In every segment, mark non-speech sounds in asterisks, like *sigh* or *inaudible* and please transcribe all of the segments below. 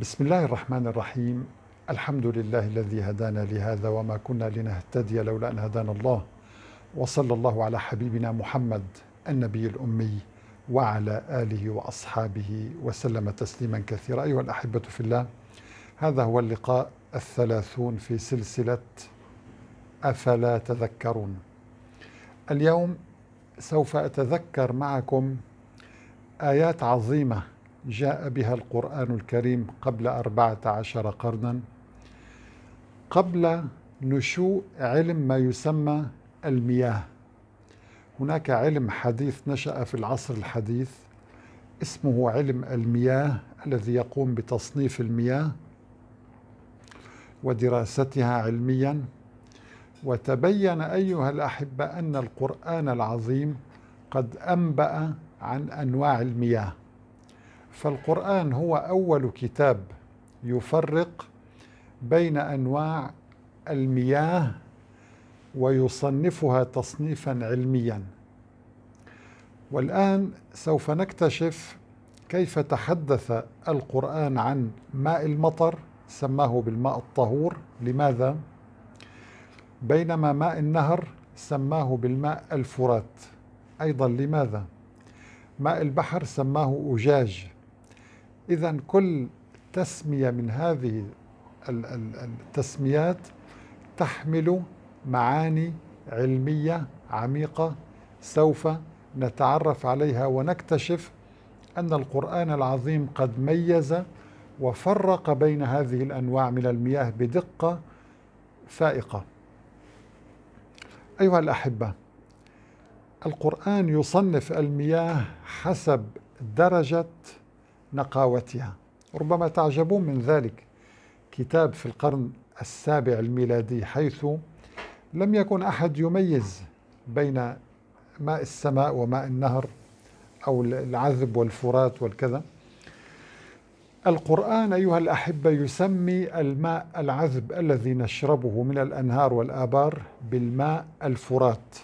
بسم الله الرحمن الرحيم الحمد لله الذي هدانا لهذا وما كنا لنهتدي لولا أن هدانا الله وصلى الله على حبيبنا محمد النبي الأمي وعلى آله وأصحابه وسلم تسليما كثيرا أيها الأحبة في الله هذا هو اللقاء الثلاثون في سلسلة أفلا تذكرون اليوم سوف أتذكر معكم آيات عظيمة جاء بها القرآن الكريم قبل أربعة عشر قرنا قبل نشوء علم ما يسمى المياه هناك علم حديث نشأ في العصر الحديث اسمه علم المياه الذي يقوم بتصنيف المياه ودراستها علميا وتبين أيها الأحبة أن القرآن العظيم قد أنبأ عن أنواع المياه فالقرآن هو أول كتاب يفرق بين أنواع المياه ويصنفها تصنيفا علميا والآن سوف نكتشف كيف تحدث القرآن عن ماء المطر سماه بالماء الطهور لماذا؟ بينما ماء النهر سماه بالماء الفرات أيضا لماذا؟ ماء البحر سماه أجاج إذا كل تسمية من هذه التسميات تحمل معاني علمية عميقة سوف نتعرف عليها ونكتشف أن القرآن العظيم قد ميز وفرق بين هذه الأنواع من المياه بدقة فائقة أيها الأحبة القرآن يصنف المياه حسب درجة نقاوتها ربما تعجبون من ذلك كتاب في القرن السابع الميلادي حيث لم يكن أحد يميز بين ماء السماء وماء النهر أو العذب والفرات والكذا القرآن أيها الأحبة يسمي الماء العذب الذي نشربه من الأنهار والآبار بالماء الفرات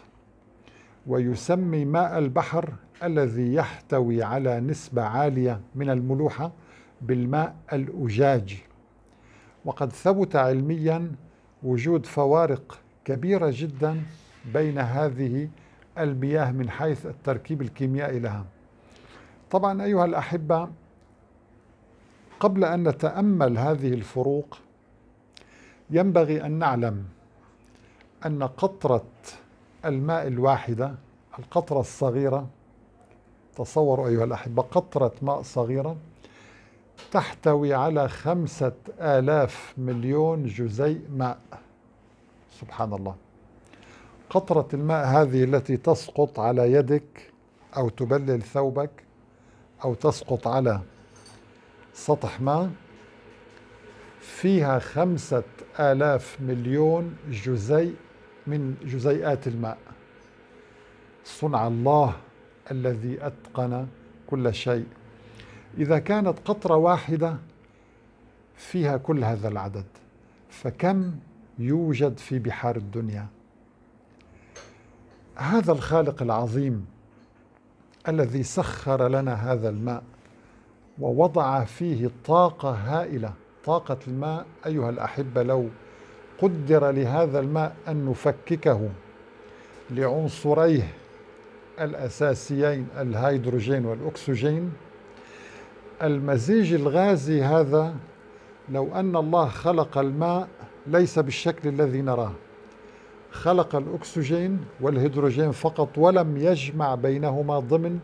ويسمي ماء البحر الذي يحتوي على نسبة عالية من الملوحة بالماء الأجاجي وقد ثبت علميا وجود فوارق كبيرة جدا بين هذه المياه من حيث التركيب الكيميائي لها طبعا أيها الأحبة قبل أن نتأمل هذه الفروق ينبغي أن نعلم أن قطرة الماء الواحدة القطرة الصغيرة تصوروا أيها الأحبة قطرة ماء صغيرة تحتوي على خمسة آلاف مليون جزيء ماء سبحان الله قطرة الماء هذه التي تسقط على يدك أو تبلل ثوبك أو تسقط على سطح ماء فيها خمسة آلاف مليون جزيء من جزيئات الماء صنع الله الذي أتقن كل شيء إذا كانت قطرة واحدة فيها كل هذا العدد فكم يوجد في بحار الدنيا هذا الخالق العظيم الذي سخر لنا هذا الماء ووضع فيه طاقة هائلة طاقة الماء أيها الأحبة لو قدر لهذا الماء أن نفككه لعنصريه الأساسيين الهيدروجين والأكسجين المزيج الغازي هذا لو أن الله خلق الماء ليس بالشكل الذي نراه خلق الأكسجين والهيدروجين فقط ولم يجمع بينهما ضمن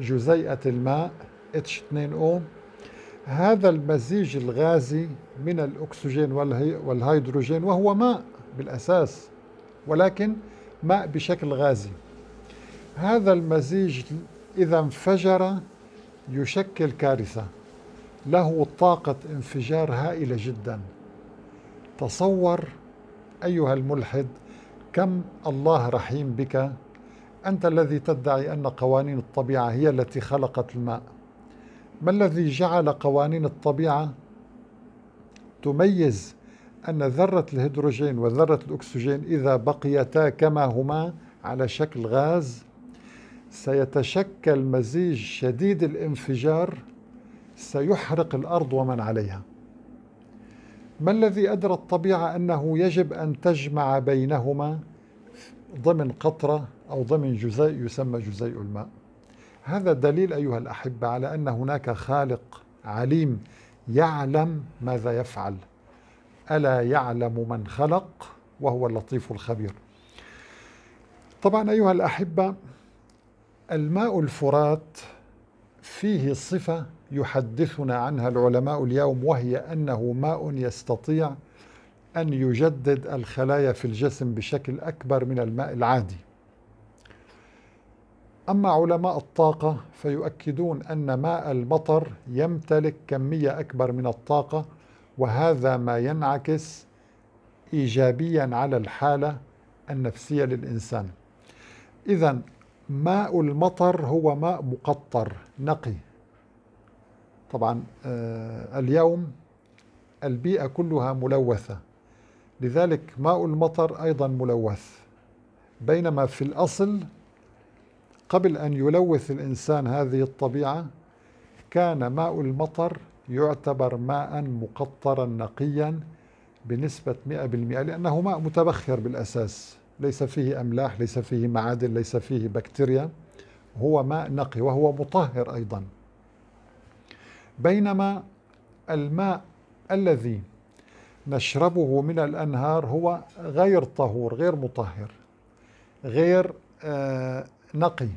جزيئة الماء H2O هذا المزيج الغازي من الأكسجين والهيدروجين وهو ماء بالأساس ولكن ماء بشكل غازي هذا المزيج إذا انفجر يشكل كارثة له طاقة انفجار هائلة جدا تصور أيها الملحد كم الله رحيم بك أنت الذي تدعي أن قوانين الطبيعة هي التي خلقت الماء ما الذي جعل قوانين الطبيعة تميز أن ذرة الهيدروجين وذرة الأكسجين إذا بقيتا كما هما على شكل غاز سيتشكل مزيج شديد الانفجار سيحرق الارض ومن عليها ما الذي ادرى الطبيعه انه يجب ان تجمع بينهما ضمن قطره او ضمن جزيء يسمى جزيء الماء هذا دليل ايها الاحبه على ان هناك خالق عليم يعلم ماذا يفعل الا يعلم من خلق وهو اللطيف الخبير طبعا ايها الاحبه الماء الفرات فيه صفة يحدثنا عنها العلماء اليوم وهي أنه ماء يستطيع أن يجدد الخلايا في الجسم بشكل أكبر من الماء العادي أما علماء الطاقة فيؤكدون أن ماء المطر يمتلك كمية أكبر من الطاقة وهذا ما ينعكس إيجابيا على الحالة النفسية للإنسان إذا ماء المطر هو ماء مقطر نقي طبعا آه، اليوم البيئة كلها ملوثة لذلك ماء المطر أيضا ملوث بينما في الأصل قبل أن يلوث الإنسان هذه الطبيعة كان ماء المطر يعتبر ماء مقطرا نقيا بنسبة 100% لأنه ماء متبخر بالأساس ليس فيه أملاح ليس فيه معادن ليس فيه بكتيريا هو ماء نقي وهو مطهر أيضا بينما الماء الذي نشربه من الأنهار هو غير طهور غير مطهر غير آه نقي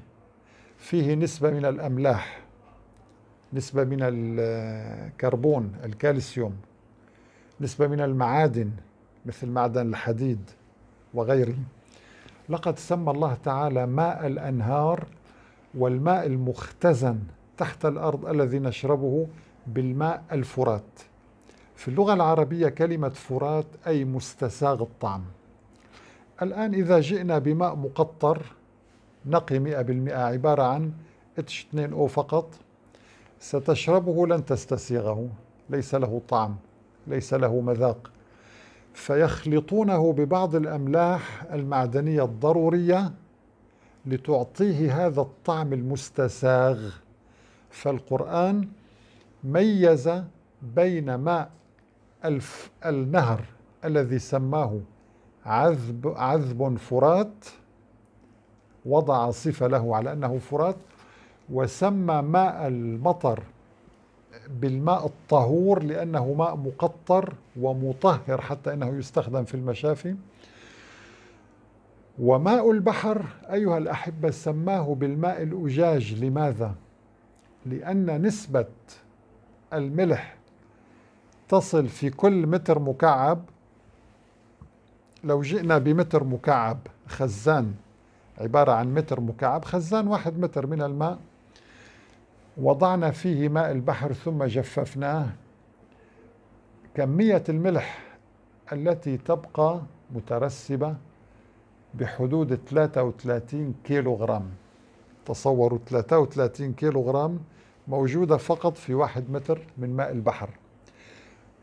فيه نسبة من الأملاح نسبة من الكربون الكالسيوم نسبة من المعادن مثل معدن الحديد وغيره لقد سمى الله تعالى ماء الأنهار والماء المختزن تحت الأرض الذي نشربه بالماء الفرات في اللغة العربية كلمة فرات أي مستساغ الطعم الآن إذا جئنا بماء مقطر نقي 100% عبارة عن H2O فقط ستشربه لن تستسيغه ليس له طعم ليس له مذاق فيخلطونه ببعض الأملاح المعدنية الضرورية لتعطيه هذا الطعم المستساغ فالقرآن ميز بين ماء الف النهر الذي سماه عذب, عذب فرات وضع صفة له على أنه فرات وسمى ماء المطر بالماء الطهور لأنه ماء مقطر ومطهر حتى أنه يستخدم في المشافي وماء البحر أيها الأحبة سماه بالماء الأجاج لماذا؟ لأن نسبة الملح تصل في كل متر مكعب لو جئنا بمتر مكعب خزان عبارة عن متر مكعب خزان واحد متر من الماء وضعنا فيه ماء البحر ثم جففناه كمية الملح التي تبقى مترسبة بحدود 33 كيلو غرام تصوروا 33 كيلو غرام موجودة فقط في واحد متر من ماء البحر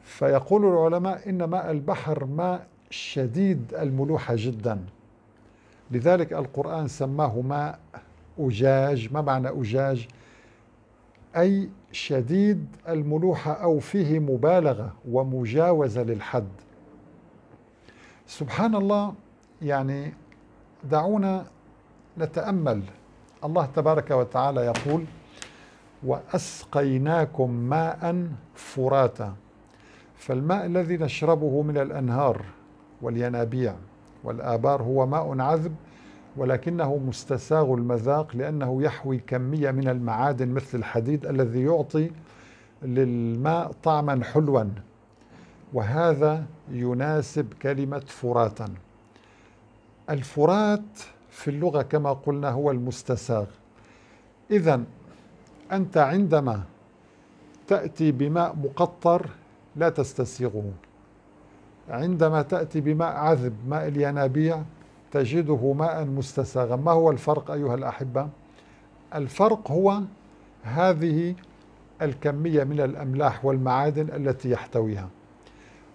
فيقول العلماء إن ماء البحر ماء شديد الملوحة جدا لذلك القرآن سماه ماء أجاج ما معنى أجاج؟ أي شديد الملوحة أو فيه مبالغة ومجاوزة للحد سبحان الله يعني دعونا نتأمل الله تبارك وتعالى يقول وأسقيناكم ماء فراتا فالماء الذي نشربه من الأنهار والينابيع والآبار هو ماء عذب ولكنه مستساغ المذاق لأنه يحوي كمية من المعادن مثل الحديد الذي يعطي للماء طعما حلوا وهذا يناسب كلمة فراتا الفرات في اللغة كما قلنا هو المستساغ إذا أنت عندما تأتي بماء مقطر لا تستسيغه عندما تأتي بماء عذب ماء الينابيع تجده ماء مستساغا ما هو الفرق أيها الأحبة؟ الفرق هو هذه الكمية من الأملاح والمعادن التي يحتويها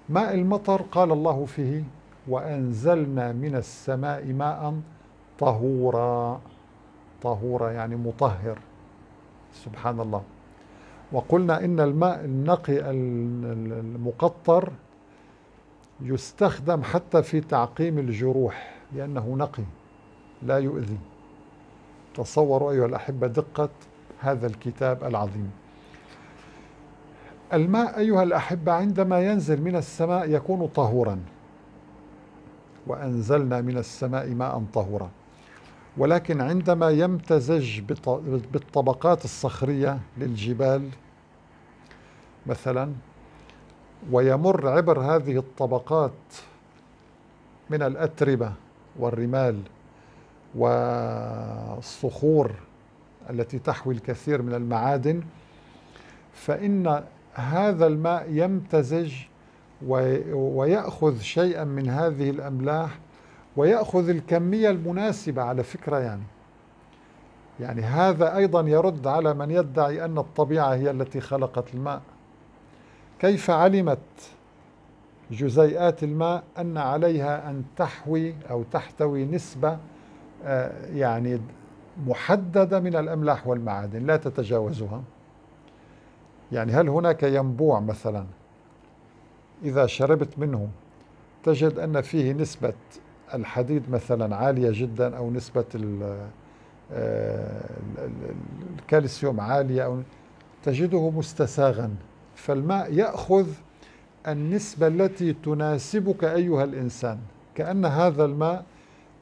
ماء المطر قال الله فيه وأنزلنا من السماء ماء طهورا طهورا يعني مطهر سبحان الله وقلنا إن الماء النقي المقطر يستخدم حتى في تعقيم الجروح لأنه نقي لا يؤذي تصوروا أيها الأحبة دقة هذا الكتاب العظيم الماء أيها الأحبة عندما ينزل من السماء يكون طهورا وأنزلنا من السماء ماء طهورا ولكن عندما يمتزج بالطبقات الصخرية للجبال مثلا ويمر عبر هذه الطبقات من الأتربة والرمال والصخور التي تحوي الكثير من المعادن فإن هذا الماء يمتزج ويأخذ شيئا من هذه الأملاح ويأخذ الكمية المناسبة على فكرة يعني يعني هذا أيضا يرد على من يدعي أن الطبيعة هي التي خلقت الماء كيف علمت جزيئات الماء أن عليها أن تحوي أو تحتوي نسبة آه، يعني محددة من الأملاح والمعادن لا تتجاوزها يعني هل هناك ينبوع مثلا إذا شربت منه تجد أن فيه نسبة الحديد مثلا عالية جدا أو نسبة آه، الكالسيوم عالية أو تجده مستساغا فالماء يأخذ النسبة التي تناسبك أيها الإنسان كأن هذا الماء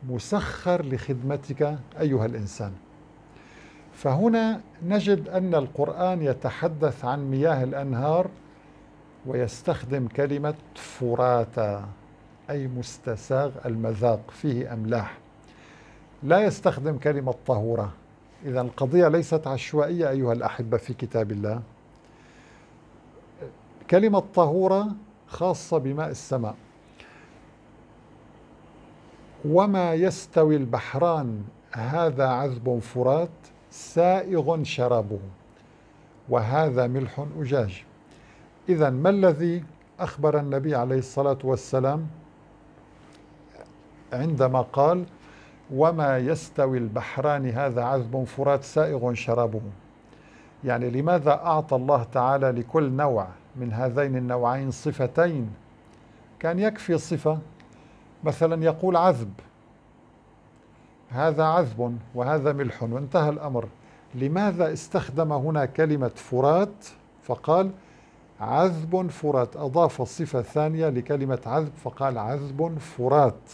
مسخر لخدمتك أيها الإنسان فهنا نجد أن القرآن يتحدث عن مياه الأنهار ويستخدم كلمة فراتا أي مستساغ المذاق فيه أملاح لا يستخدم كلمة طهورة إذا القضية ليست عشوائية أيها الأحبة في كتاب الله كلمة طهورة خاصة بماء السماء وما يستوي البحران هذا عذب فرات سائغ شرابه وهذا ملح أجاج إذا ما الذي أخبر النبي عليه الصلاة والسلام عندما قال وما يستوي البحران هذا عذب فرات سائغ شرابه يعني لماذا أعطى الله تعالى لكل نوع من هذين النوعين صفتين كان يكفي صفة مثلا يقول عذب هذا عذب وهذا ملح وانتهى الأمر لماذا استخدم هنا كلمة فرات فقال عذب فرات أضاف الصفة الثانية لكلمة عذب فقال عذب فرات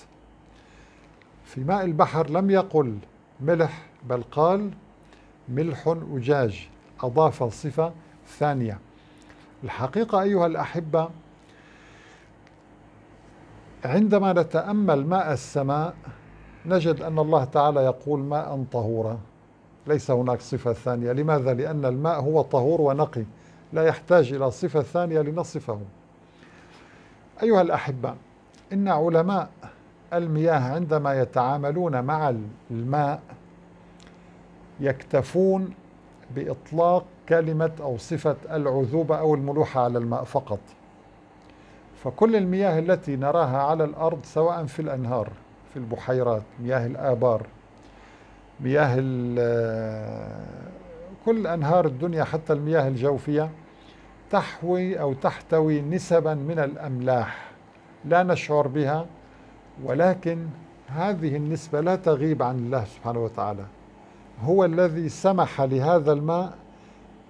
في ماء البحر لم يقل ملح بل قال ملح أجاج أضاف الصفة ثانية الحقيقة أيها الأحبة عندما نتأمل ماء السماء نجد أن الله تعالى يقول ماء طهورا ليس هناك صفة ثانية لماذا؟ لأن الماء هو طهور ونقي لا يحتاج إلى صفة ثانية لنصفه أيها الأحبة إن علماء المياه عندما يتعاملون مع الماء يكتفون بإطلاق كلمة أو صفة العذوبة أو الملوحة على الماء فقط فكل المياه التي نراها على الأرض سواء في الأنهار في البحيرات مياه الآبار مياه كل أنهار الدنيا حتى المياه الجوفية تحوي أو تحتوي نسبا من الأملاح لا نشعر بها ولكن هذه النسبة لا تغيب عن الله سبحانه وتعالى هو الذي سمح لهذا الماء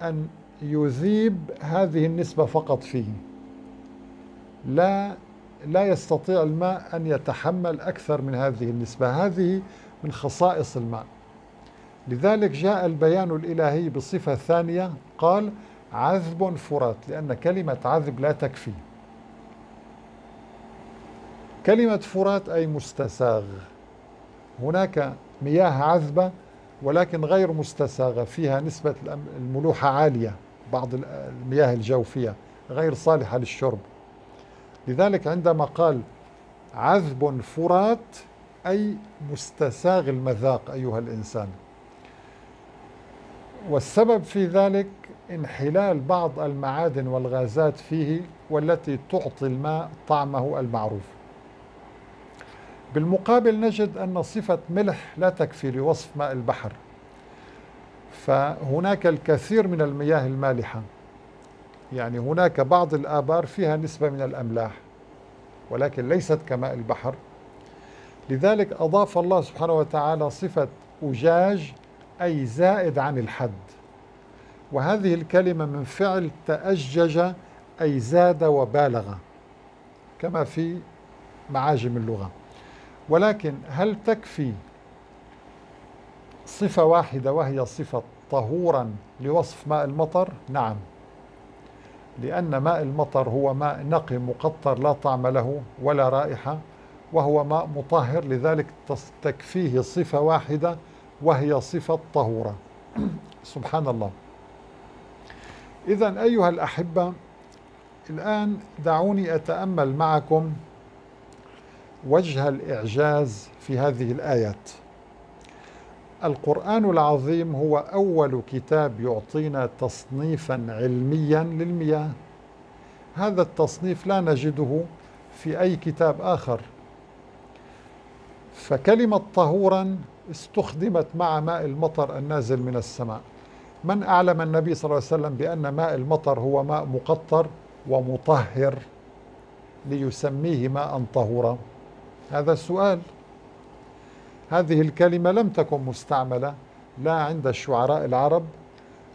أن يذيب هذه النسبة فقط فيه لا لا يستطيع الماء أن يتحمل أكثر من هذه النسبة هذه من خصائص الماء لذلك جاء البيان الإلهي بصفة ثانية قال عذب فرات لأن كلمة عذب لا تكفي كلمة فرات أي مستساغ هناك مياه عذبة ولكن غير مستساغة فيها نسبة الملوحة عالية بعض المياه الجوفية غير صالحة للشرب لذلك عندما قال عذب فرات أي مستساغ المذاق أيها الإنسان والسبب في ذلك انحلال بعض المعادن والغازات فيه والتي تعطي الماء طعمه المعروف بالمقابل نجد أن صفة ملح لا تكفي لوصف ماء البحر فهناك الكثير من المياه المالحة يعني هناك بعض الآبار فيها نسبة من الأملاح ولكن ليست كماء البحر لذلك أضاف الله سبحانه وتعالى صفة أجاج أي زائد عن الحد وهذه الكلمة من فعل تأجج أي زاد وبالغ كما في معاجم اللغة ولكن هل تكفي صفة واحدة وهي صفة طهورا لوصف ماء المطر نعم لأن ماء المطر هو ماء نقي مقطر لا طعم له ولا رائحة وهو ماء مطهر لذلك تكفيه صفة واحدة وهي صفة طهورة *clears throat* سبحان الله إذا أيها الأحبة الآن دعوني أتأمل معكم وجه الإعجاز في هذه الآيات القرآن العظيم هو أول كتاب يعطينا تصنيفا علميا للمياه هذا التصنيف لا نجده في أي كتاب آخر فكلمة طهورا استخدمت مع ماء المطر النازل من السماء من أعلم النبي صلى الله عليه وسلم بأن ماء المطر هو ماء مقطر ومطهر ليسميه ماء طهورا هذا السؤال هذه الكلمة لم تكن مستعملة لا عند الشعراء العرب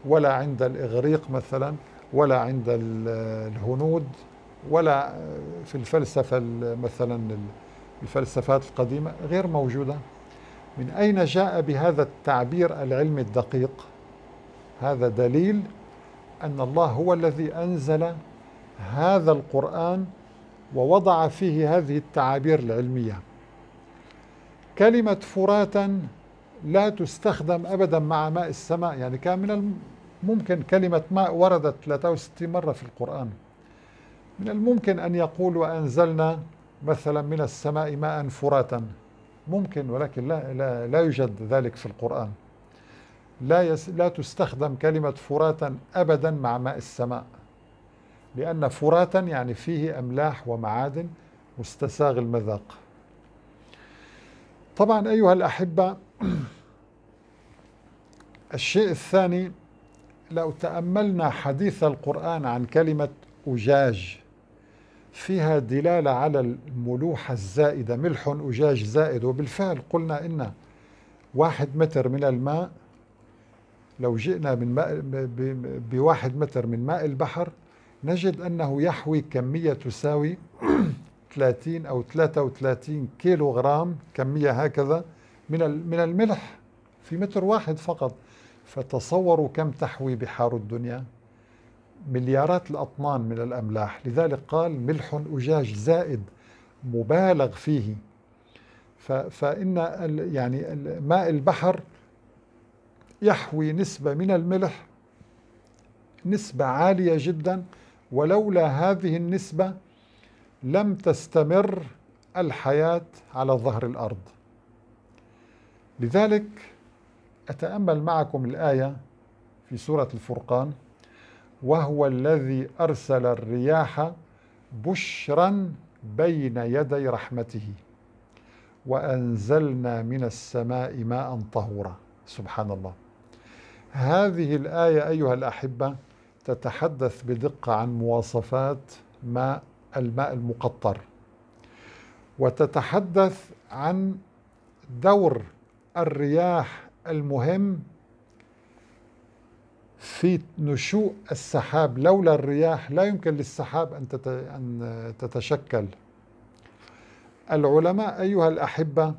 ولا عند الإغريق مثلا ولا عند الهنود ولا في الفلسفة مثلا الفلسفات القديمة غير موجودة من أين جاء بهذا التعبير العلمي الدقيق هذا دليل أن الله هو الذي أنزل هذا القرآن ووضع فيه هذه التعابير العلمية كلمة فراتا لا تستخدم أبدا مع ماء السماء يعني كان من الممكن كلمة ماء وردت 63 مرة في القرآن من الممكن أن يقول وأنزلنا مثلا من السماء ماء فراتا ممكن ولكن لا, لا, لا يوجد ذلك في القرآن لا, يس لا تستخدم كلمة فراتا أبدا مع ماء السماء لأن فراتا يعني فيه أملاح ومعادن مستساغ المذاق طبعا أيها الأحبة الشيء الثاني لو تأملنا حديث القرآن عن كلمة أجاج فيها دلالة على الملوحة الزائدة ملح أجاج زائد وبالفعل قلنا إن واحد متر من الماء لو جئنا من ماء بواحد متر من ماء البحر نجد أنه يحوي كمية تساوي 30 *clears throat* أو 33 كيلو غرام كمية هكذا من من الملح في متر واحد فقط فتصوروا كم تحوي بحار الدنيا مليارات الأطنان من الأملاح لذلك قال ملح أجاج زائد مبالغ فيه فإن يعني ماء البحر يحوي نسبة من الملح نسبة عالية جدا ولولا هذه النسبة لم تستمر الحياة على ظهر الأرض لذلك أتأمل معكم الآية في سورة الفرقان وهو الذي أرسل الرياح بشرا بين يدي رحمته وأنزلنا من السماء ماء طهورا سبحان الله هذه الآية أيها الأحبة تتحدث بدقة عن مواصفات ماء الماء المقطر وتتحدث عن دور الرياح المهم في نشوء السحاب لولا الرياح لا يمكن للسحاب أن تتشكل العلماء أيها الأحبة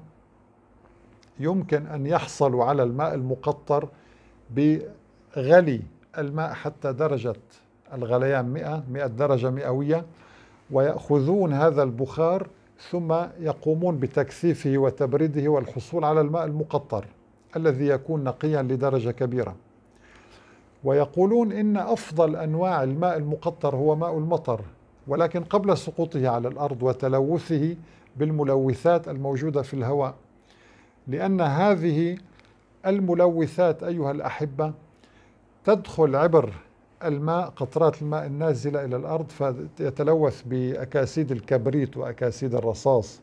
يمكن أن يحصلوا على الماء المقطر بغلي الماء حتى درجة الغليان 100 100 درجة مئوية ويأخذون هذا البخار ثم يقومون بتكثيفه وتبريده والحصول على الماء المقطر الذي يكون نقيا لدرجة كبيرة ويقولون إن أفضل أنواع الماء المقطر هو ماء المطر ولكن قبل سقوطه على الأرض وتلوثه بالملوثات الموجودة في الهواء لأن هذه الملوثات أيها الأحبة تدخل عبر الماء قطرات الماء النازلة إلى الأرض فيتلوث بأكاسيد الكبريت وأكاسيد الرصاص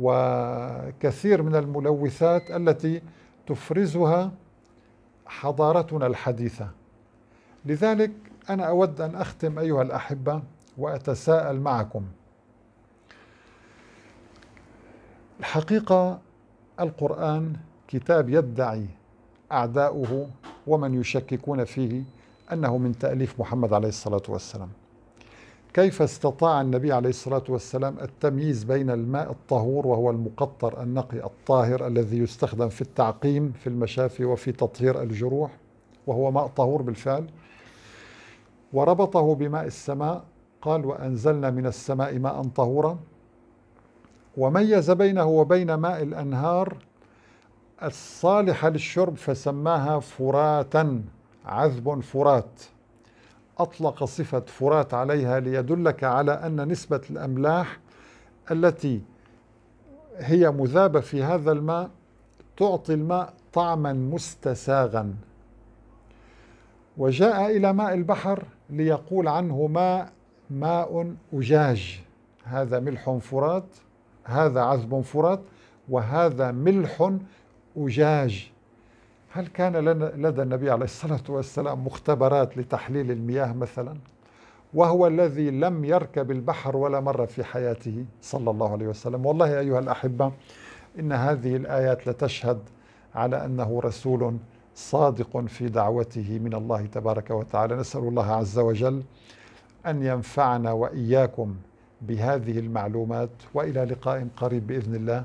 وكثير من الملوثات التي تفرزها حضارتنا الحديثة لذلك أنا أود أن أختم أيها الأحبة وأتساءل معكم الحقيقة القرآن كتاب يدعي أعداؤه ومن يشككون فيه أنه من تأليف محمد عليه الصلاة والسلام كيف استطاع النبي عليه الصلاة والسلام التمييز بين الماء الطهور وهو المقطر النقي الطاهر الذي يستخدم في التعقيم في المشافي وفي تطهير الجروح وهو ماء طهور بالفعل وربطه بماء السماء قال وأنزلنا من السماء ماء طهورا وميز بينه وبين ماء الأنهار الصالحة للشرب فسماها فراتا عذب فرات أطلق صفة فرات عليها ليدلك على أن نسبة الأملاح التي هي مذابة في هذا الماء تعطي الماء طعما مستساغا وجاء إلى ماء البحر ليقول عنه ماء ماء أجاج هذا ملح فرات هذا عذب فرات وهذا ملح أجاج هل كان لدى النبي عليه الصلاة والسلام مختبرات لتحليل المياه مثلا وهو الذي لم يركب البحر ولا مرة في حياته صلى الله عليه وسلم والله أيها الأحبة إن هذه الآيات لتشهد على أنه رسول صادق في دعوته من الله تبارك وتعالى نسأل الله عز وجل أن ينفعنا وإياكم بهذه المعلومات وإلى لقاء قريب بإذن الله